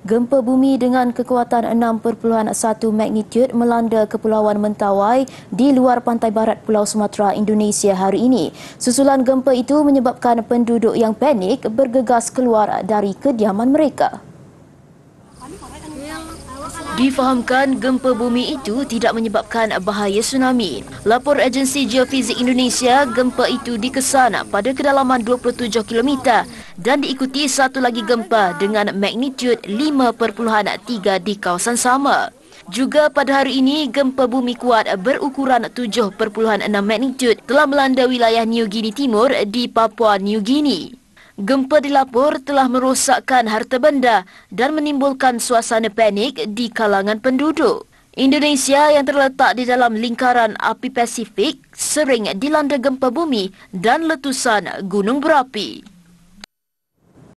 Gempa bumi dengan kekuatan 6.1 magnitude melanda Kepulauan Mentawai di luar pantai barat Pulau Sumatera Indonesia hari ini. Susulan gempa itu menyebabkan penduduk yang panik bergegas keluar dari kediaman mereka. Difahamkan gempa bumi itu tidak menyebabkan bahaya tsunami. Lapor Agensi Geofizik Indonesia, gempa itu dikesan pada kedalaman 27 km dan diikuti satu lagi gempa dengan magnitud 5.3 di kawasan sama. Juga pada hari ini, gempa bumi kuat berukuran 7.6 magnitud telah melanda wilayah New Guinea Timur di Papua New Guinea. Gempa dilapor telah merosakkan harta benda dan menimbulkan suasana panik di kalangan penduduk. Indonesia yang terletak di dalam lingkaran api Pasifik sering dilanda gempa bumi dan letusan gunung berapi.